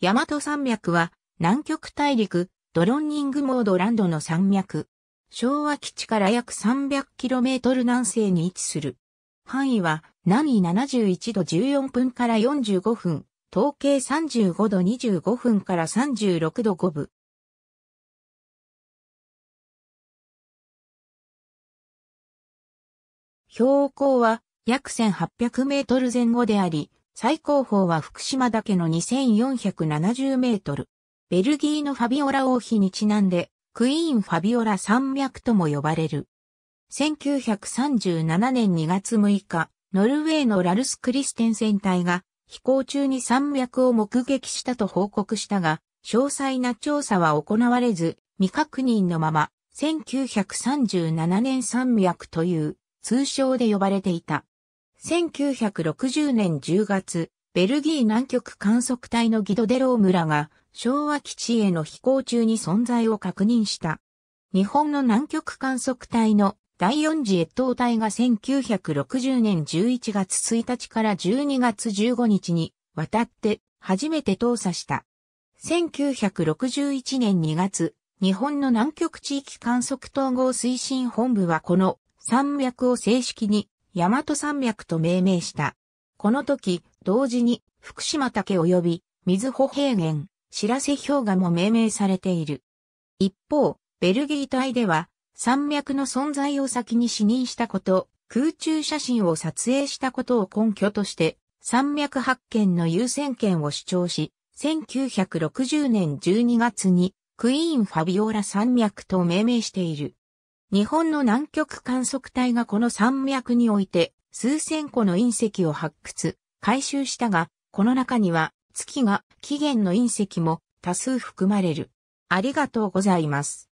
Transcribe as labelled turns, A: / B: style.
A: 大和山脈は、南極大陸、ドロンニングモードランドの山脈。昭和基地から約 300km 南西に位置する。範囲は、南緯71度14分から45分、東経35度25分から36度5分。標高は約1800メートル前後であり、最高峰は福島岳の2470メートル。ベルギーのファビオラ王妃にちなんで、クイーンファビオラ山脈とも呼ばれる。1937年2月6日、ノルウェーのラルス・クリステン船隊が飛行中に山脈を目撃したと報告したが、詳細な調査は行われず、未確認のまま、1937年山脈という通称で呼ばれていた。1960年10月、ベルギー南極観測隊のギドデロー村が昭和基地への飛行中に存在を確認した。日本の南極観測隊の第四次越冬隊が1960年11月1日から12月15日に渡って初めて投査した。1961年2月、日本の南極地域観測統合推進本部はこの山脈を正式に大和山脈と命名した。この時、同時に福島岳及び水穂平原、白瀬氷河も命名されている。一方、ベルギー隊では山脈の存在を先に視認したこと、空中写真を撮影したことを根拠として、山脈発見の優先権を主張し、1960年12月にクイーン・ファビオラ山脈と命名している。日本の南極観測隊がこの山脈において数千個の隕石を発掘、回収したが、この中には月が起源の隕石も多数含まれる。ありがとうございます。